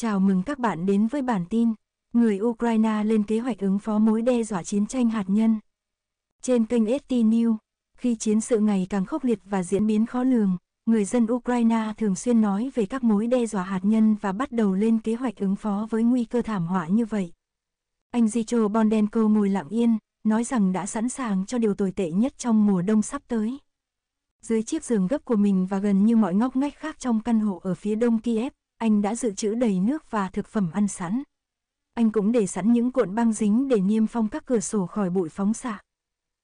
Chào mừng các bạn đến với bản tin. Người Ukraine lên kế hoạch ứng phó mối đe dọa chiến tranh hạt nhân. Trên kênh ST News, khi chiến sự ngày càng khốc liệt và diễn biến khó lường, người dân Ukraine thường xuyên nói về các mối đe dọa hạt nhân và bắt đầu lên kế hoạch ứng phó với nguy cơ thảm họa như vậy. Anh Zicho Bondenko ngồi lặng yên, nói rằng đã sẵn sàng cho điều tồi tệ nhất trong mùa đông sắp tới. Dưới chiếc giường gấp của mình và gần như mọi ngóc ngách khác trong căn hộ ở phía đông Kiev, anh đã dự trữ đầy nước và thực phẩm ăn sẵn. Anh cũng để sẵn những cuộn băng dính để niêm phong các cửa sổ khỏi bụi phóng xạ.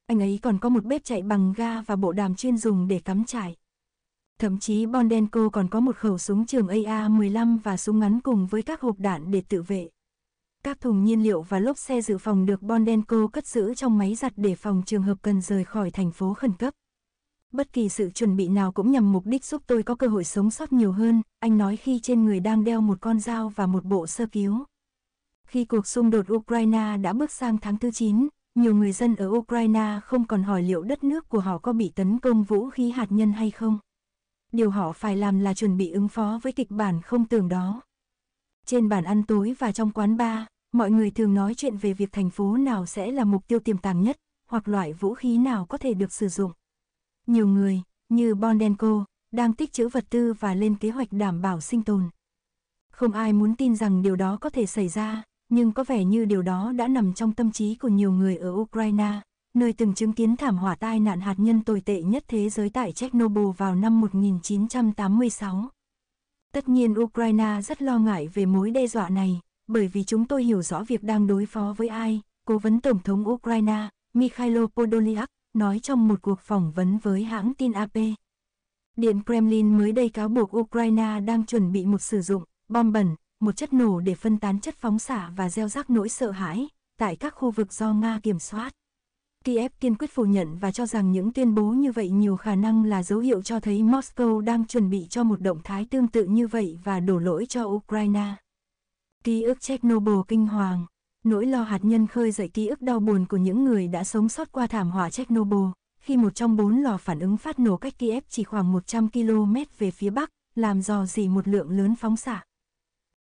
Anh ấy còn có một bếp chạy bằng ga và bộ đàm chuyên dùng để cắm trại. Thậm chí Bondenko còn có một khẩu súng trường AR-15 và súng ngắn cùng với các hộp đạn để tự vệ. Các thùng nhiên liệu và lốp xe dự phòng được Bondenko cất giữ trong máy giặt để phòng trường hợp cần rời khỏi thành phố khẩn cấp bất kỳ sự chuẩn bị nào cũng nhằm mục đích giúp tôi có cơ hội sống sót nhiều hơn, anh nói khi trên người đang đeo một con dao và một bộ sơ cứu. Khi cuộc xung đột Ukraine đã bước sang tháng thứ 9, nhiều người dân ở Ukraine không còn hỏi liệu đất nước của họ có bị tấn công vũ khí hạt nhân hay không. Điều họ phải làm là chuẩn bị ứng phó với kịch bản không tưởng đó. Trên bàn ăn tối và trong quán bar, mọi người thường nói chuyện về việc thành phố nào sẽ là mục tiêu tiềm tàng nhất, hoặc loại vũ khí nào có thể được sử dụng. Nhiều người, như Bondenko, đang tích trữ vật tư và lên kế hoạch đảm bảo sinh tồn. Không ai muốn tin rằng điều đó có thể xảy ra, nhưng có vẻ như điều đó đã nằm trong tâm trí của nhiều người ở Ukraine, nơi từng chứng kiến thảm họa tai nạn hạt nhân tồi tệ nhất thế giới tại Chernobyl vào năm 1986. Tất nhiên Ukraine rất lo ngại về mối đe dọa này, bởi vì chúng tôi hiểu rõ việc đang đối phó với ai, Cố vấn Tổng thống Ukraine, Mikhailo Podolyak, nói trong một cuộc phỏng vấn với hãng tin AP. Điện Kremlin mới đây cáo buộc Ukraine đang chuẩn bị một sử dụng, bom bẩn, một chất nổ để phân tán chất phóng xạ và gieo rắc nỗi sợ hãi, tại các khu vực do Nga kiểm soát. Kiev kiên quyết phủ nhận và cho rằng những tuyên bố như vậy nhiều khả năng là dấu hiệu cho thấy Moscow đang chuẩn bị cho một động thái tương tự như vậy và đổ lỗi cho Ukraine. Ký ức Chernobyl kinh hoàng nỗi lo hạt nhân khơi dậy ký ức đau buồn của những người đã sống sót qua thảm họa Chernobyl, khi một trong bốn lò phản ứng phát nổ cách Kiev chỉ khoảng 100 km về phía bắc, làm dò dỉ một lượng lớn phóng xạ.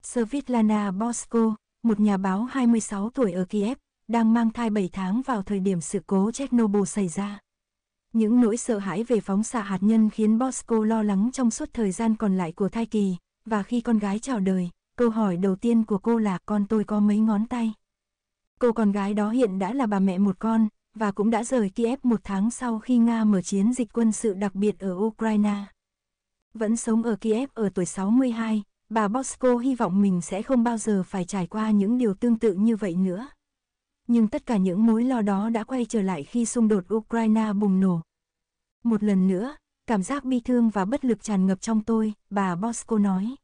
Svetlana Bosko, một nhà báo 26 tuổi ở Kiev, đang mang thai 7 tháng vào thời điểm sự cố Chernobyl xảy ra. Những nỗi sợ hãi về phóng xạ hạt nhân khiến Bosco lo lắng trong suốt thời gian còn lại của thai kỳ, và khi con gái chào đời, câu hỏi đầu tiên của cô là con tôi có mấy ngón tay. Cô con gái đó hiện đã là bà mẹ một con, và cũng đã rời Kiev một tháng sau khi Nga mở chiến dịch quân sự đặc biệt ở Ukraine. Vẫn sống ở Kiev ở tuổi 62, bà Bosco hy vọng mình sẽ không bao giờ phải trải qua những điều tương tự như vậy nữa. Nhưng tất cả những mối lo đó đã quay trở lại khi xung đột Ukraine bùng nổ. Một lần nữa, cảm giác bi thương và bất lực tràn ngập trong tôi, bà Bosco nói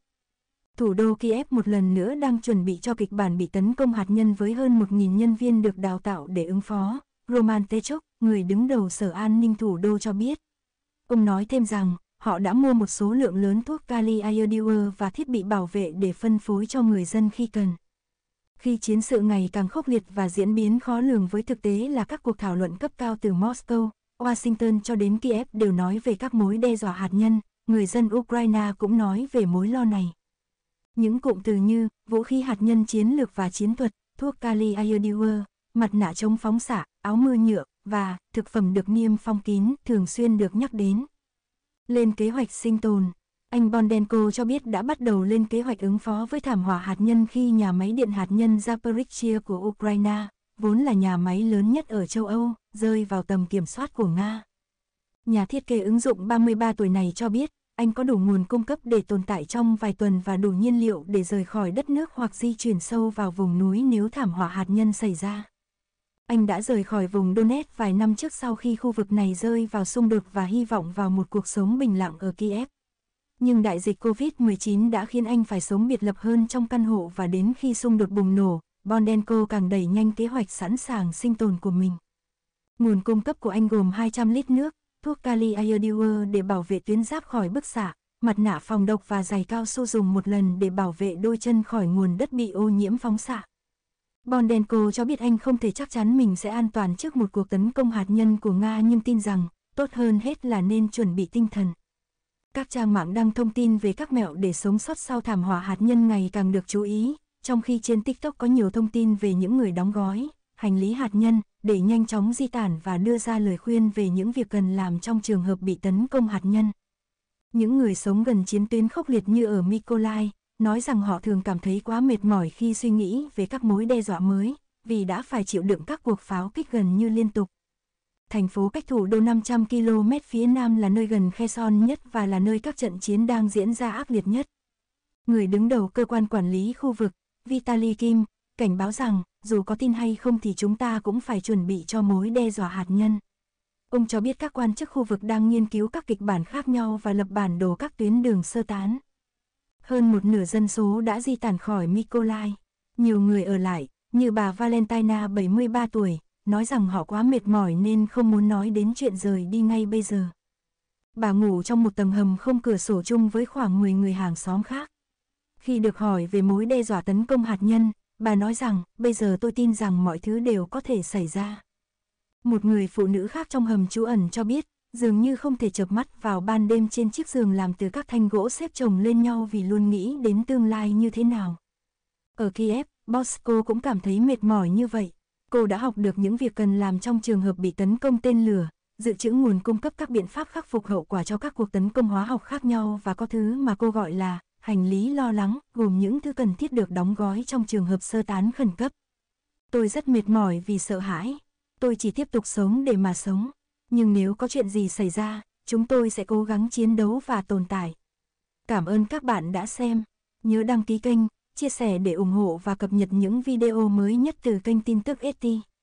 thủ đô Kiev một lần nữa đang chuẩn bị cho kịch bản bị tấn công hạt nhân với hơn 1.000 nhân viên được đào tạo để ứng phó. Roman Techok, người đứng đầu Sở An ninh thủ đô cho biết. Ông nói thêm rằng, họ đã mua một số lượng lớn thuốc kali iodure và thiết bị bảo vệ để phân phối cho người dân khi cần. Khi chiến sự ngày càng khốc liệt và diễn biến khó lường với thực tế là các cuộc thảo luận cấp cao từ Moscow, Washington cho đến Kiev đều nói về các mối đe dọa hạt nhân, người dân Ukraine cũng nói về mối lo này. Những cụm từ như vũ khí hạt nhân chiến lược và chiến thuật, thuốc kali iodure, mặt nạ chống phóng xạ, áo mưa nhựa và thực phẩm được niêm phong kín thường xuyên được nhắc đến. Lên kế hoạch sinh tồn, anh Bondenko cho biết đã bắt đầu lên kế hoạch ứng phó với thảm họa hạt nhân khi nhà máy điện hạt nhân Zaporizhia của Ukraine, vốn là nhà máy lớn nhất ở châu Âu, rơi vào tầm kiểm soát của Nga. Nhà thiết kế ứng dụng 33 tuổi này cho biết, anh có đủ nguồn cung cấp để tồn tại trong vài tuần và đủ nhiên liệu để rời khỏi đất nước hoặc di chuyển sâu vào vùng núi nếu thảm họa hạt nhân xảy ra. Anh đã rời khỏi vùng Donetsk vài năm trước sau khi khu vực này rơi vào xung đột và hy vọng vào một cuộc sống bình lặng ở Kiev. Nhưng đại dịch Covid-19 đã khiến anh phải sống biệt lập hơn trong căn hộ và đến khi xung đột bùng nổ, Bondenko càng đẩy nhanh kế hoạch sẵn sàng sinh tồn của mình. Nguồn cung cấp của anh gồm 200 lít nước, thuốc kali iodure để bảo vệ tuyến giáp khỏi bức xạ, mặt nạ phòng độc và giày cao su dùng một lần để bảo vệ đôi chân khỏi nguồn đất bị ô nhiễm phóng xạ. Bondenko cho biết anh không thể chắc chắn mình sẽ an toàn trước một cuộc tấn công hạt nhân của Nga nhưng tin rằng, tốt hơn hết là nên chuẩn bị tinh thần. Các trang mạng đăng thông tin về các mẹo để sống sót sau thảm họa hạt nhân ngày càng được chú ý, trong khi trên TikTok có nhiều thông tin về những người đóng gói, hành lý hạt nhân, để nhanh chóng di tản và đưa ra lời khuyên về những việc cần làm trong trường hợp bị tấn công hạt nhân. Những người sống gần chiến tuyến khốc liệt như ở Mykolaiv nói rằng họ thường cảm thấy quá mệt mỏi khi suy nghĩ về các mối đe dọa mới, vì đã phải chịu đựng các cuộc pháo kích gần như liên tục. Thành phố cách thủ đô 500 km phía nam là nơi gần khe son nhất và là nơi các trận chiến đang diễn ra ác liệt nhất. Người đứng đầu cơ quan quản lý khu vực, Vitaly Kim, cảnh báo rằng, dù có tin hay không thì chúng ta cũng phải chuẩn bị cho mối đe dọa hạt nhân. Ông cho biết các quan chức khu vực đang nghiên cứu các kịch bản khác nhau và lập bản đồ các tuyến đường sơ tán. Hơn một nửa dân số đã di tản khỏi Mykolaiv. Nhiều người ở lại, như bà Valentina 73 tuổi, nói rằng họ quá mệt mỏi nên không muốn nói đến chuyện rời đi ngay bây giờ. Bà ngủ trong một tầng hầm không cửa sổ chung với khoảng 10 người hàng xóm khác. Khi được hỏi về mối đe dọa tấn công hạt nhân, Bà nói rằng, bây giờ tôi tin rằng mọi thứ đều có thể xảy ra. Một người phụ nữ khác trong hầm trú ẩn cho biết, dường như không thể chợp mắt vào ban đêm trên chiếc giường làm từ các thanh gỗ xếp chồng lên nhau vì luôn nghĩ đến tương lai như thế nào. Ở Kiev, Bosco cũng cảm thấy mệt mỏi như vậy. Cô đã học được những việc cần làm trong trường hợp bị tấn công tên lửa, dự trữ nguồn cung cấp các biện pháp khắc phục hậu quả cho các cuộc tấn công hóa học khác nhau và có thứ mà cô gọi là hành lý lo lắng, gồm những thứ cần thiết được đóng gói trong trường hợp sơ tán khẩn cấp. Tôi rất mệt mỏi vì sợ hãi. Tôi chỉ tiếp tục sống để mà sống. Nhưng nếu có chuyện gì xảy ra, chúng tôi sẽ cố gắng chiến đấu và tồn tại. Cảm ơn các bạn đã xem. Nhớ đăng ký kênh, chia sẻ để ủng hộ và cập nhật những video mới nhất từ kênh tin tức ST.